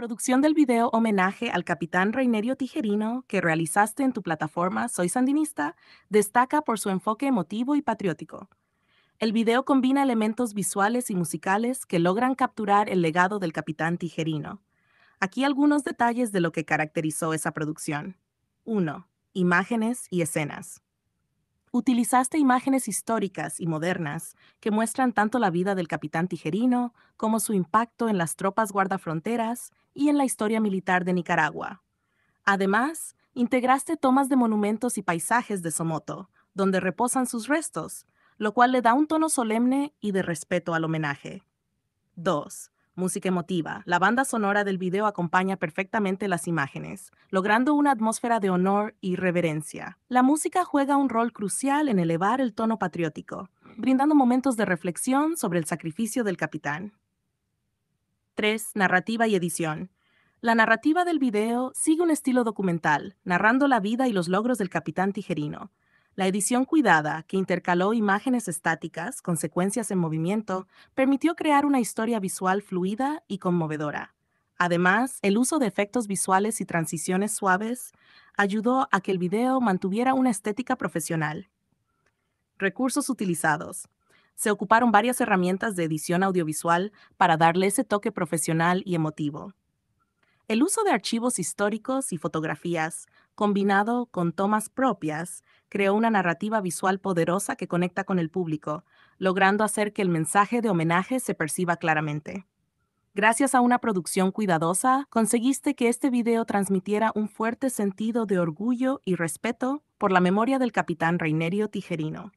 La producción del video homenaje al capitán Reinerio Tijerino que realizaste en tu plataforma Soy Sandinista destaca por su enfoque emotivo y patriótico. El video combina elementos visuales y musicales que logran capturar el legado del capitán Tijerino. Aquí algunos detalles de lo que caracterizó esa producción. 1. Imágenes y escenas. Utilizaste imágenes históricas y modernas que muestran tanto la vida del capitán Tijerino como su impacto en las tropas guardafronteras y en la historia militar de Nicaragua. Además, integraste tomas de monumentos y paisajes de Somoto, donde reposan sus restos, lo cual le da un tono solemne y de respeto al homenaje. 2. Música emotiva. La banda sonora del video acompaña perfectamente las imágenes, logrando una atmósfera de honor y reverencia. La música juega un rol crucial en elevar el tono patriótico, brindando momentos de reflexión sobre el sacrificio del capitán. 3. Narrativa y edición. La narrativa del video sigue un estilo documental, narrando la vida y los logros del capitán tijerino. La edición cuidada, que intercaló imágenes estáticas con secuencias en movimiento, permitió crear una historia visual fluida y conmovedora. Además, el uso de efectos visuales y transiciones suaves ayudó a que el video mantuviera una estética profesional. Recursos utilizados se ocuparon varias herramientas de edición audiovisual para darle ese toque profesional y emotivo. El uso de archivos históricos y fotografías, combinado con tomas propias, creó una narrativa visual poderosa que conecta con el público, logrando hacer que el mensaje de homenaje se perciba claramente. Gracias a una producción cuidadosa, conseguiste que este video transmitiera un fuerte sentido de orgullo y respeto por la memoria del capitán Reinerio Tijerino.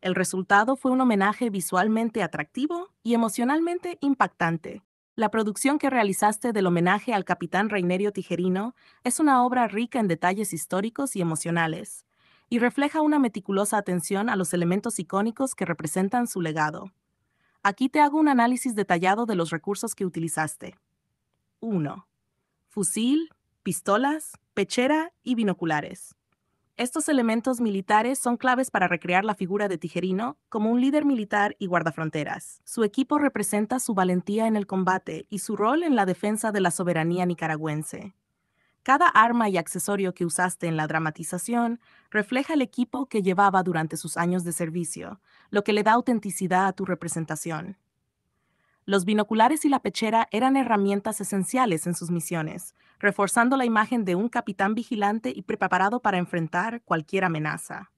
El resultado fue un homenaje visualmente atractivo y emocionalmente impactante. La producción que realizaste del homenaje al capitán Reinerio Tijerino es una obra rica en detalles históricos y emocionales, y refleja una meticulosa atención a los elementos icónicos que representan su legado. Aquí te hago un análisis detallado de los recursos que utilizaste. 1. Fusil, pistolas, pechera y binoculares. Estos elementos militares son claves para recrear la figura de Tijerino como un líder militar y guardafronteras. Su equipo representa su valentía en el combate y su rol en la defensa de la soberanía nicaragüense. Cada arma y accesorio que usaste en la dramatización refleja el equipo que llevaba durante sus años de servicio, lo que le da autenticidad a tu representación. Los binoculares y la pechera eran herramientas esenciales en sus misiones, reforzando la imagen de un capitán vigilante y preparado para enfrentar cualquier amenaza.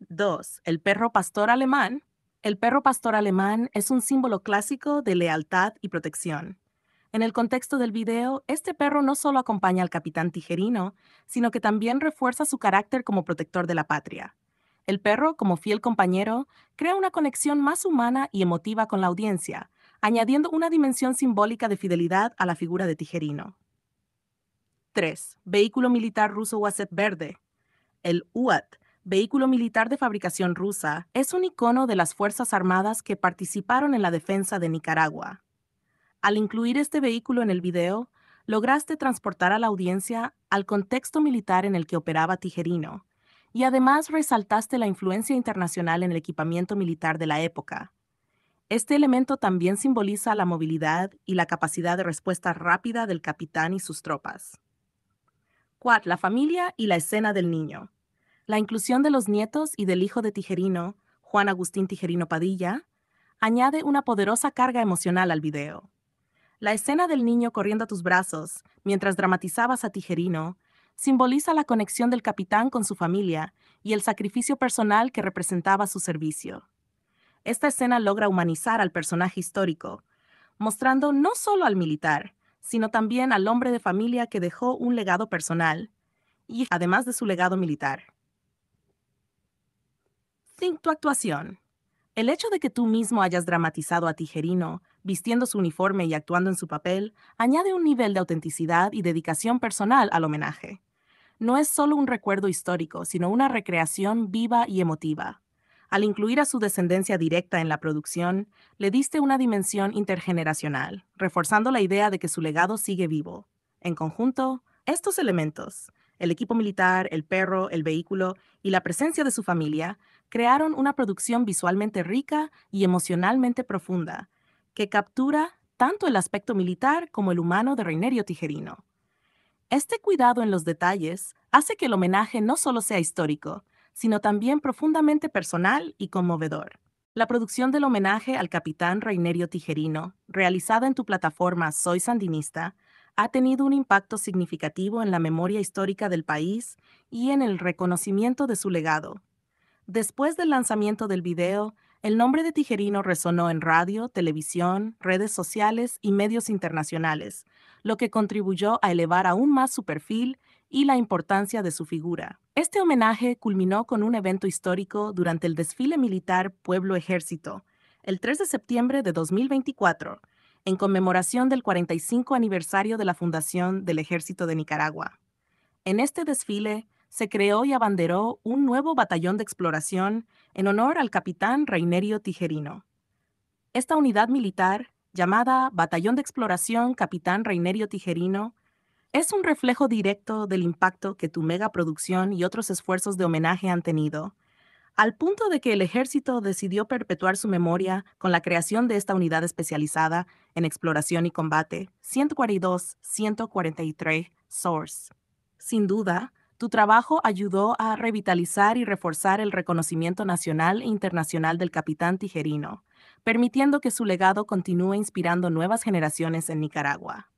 2. El perro pastor alemán. El perro pastor alemán es un símbolo clásico de lealtad y protección. En el contexto del video, este perro no solo acompaña al capitán tijerino, sino que también refuerza su carácter como protector de la patria. El perro, como fiel compañero, crea una conexión más humana y emotiva con la audiencia, añadiendo una dimensión simbólica de fidelidad a la figura de Tijerino. 3. Vehículo militar ruso Wasset verde. El UAT, vehículo militar de fabricación rusa, es un icono de las Fuerzas Armadas que participaron en la defensa de Nicaragua. Al incluir este vehículo en el video, lograste transportar a la audiencia al contexto militar en el que operaba Tijerino, y además resaltaste la influencia internacional en el equipamiento militar de la época. Este elemento también simboliza la movilidad y la capacidad de respuesta rápida del capitán y sus tropas. 4. La familia y la escena del niño. La inclusión de los nietos y del hijo de Tijerino, Juan Agustín Tijerino Padilla, añade una poderosa carga emocional al video. La escena del niño corriendo a tus brazos mientras dramatizabas a Tijerino simboliza la conexión del capitán con su familia y el sacrificio personal que representaba su servicio. Esta escena logra humanizar al personaje histórico, mostrando no solo al militar, sino también al hombre de familia que dejó un legado personal, y además de su legado militar. Think tu actuación. El hecho de que tú mismo hayas dramatizado a Tijerino, vistiendo su uniforme y actuando en su papel, añade un nivel de autenticidad y dedicación personal al homenaje no es solo un recuerdo histórico, sino una recreación viva y emotiva. Al incluir a su descendencia directa en la producción, le diste una dimensión intergeneracional, reforzando la idea de que su legado sigue vivo. En conjunto, estos elementos, el equipo militar, el perro, el vehículo y la presencia de su familia, crearon una producción visualmente rica y emocionalmente profunda, que captura tanto el aspecto militar como el humano de Reinerio Tijerino. Este cuidado en los detalles hace que el homenaje no solo sea histórico, sino también profundamente personal y conmovedor. La producción del homenaje al capitán Reinerio Tijerino, realizada en tu plataforma Soy Sandinista, ha tenido un impacto significativo en la memoria histórica del país y en el reconocimiento de su legado. Después del lanzamiento del video, el nombre de Tijerino resonó en radio, televisión, redes sociales y medios internacionales, lo que contribuyó a elevar aún más su perfil y la importancia de su figura. Este homenaje culminó con un evento histórico durante el desfile militar Pueblo Ejército, el 3 de septiembre de 2024, en conmemoración del 45 aniversario de la fundación del Ejército de Nicaragua. En este desfile, se creó y abanderó un nuevo batallón de exploración en honor al capitán Reinerio Tijerino. Esta unidad militar, llamada Batallón de Exploración Capitán Reinerio Tijerino, es un reflejo directo del impacto que tu producción y otros esfuerzos de homenaje han tenido, al punto de que el ejército decidió perpetuar su memoria con la creación de esta unidad especializada en exploración y combate 142-143 Source. Sin duda, tu trabajo ayudó a revitalizar y reforzar el reconocimiento nacional e internacional del capitán tijerino, permitiendo que su legado continúe inspirando nuevas generaciones en Nicaragua.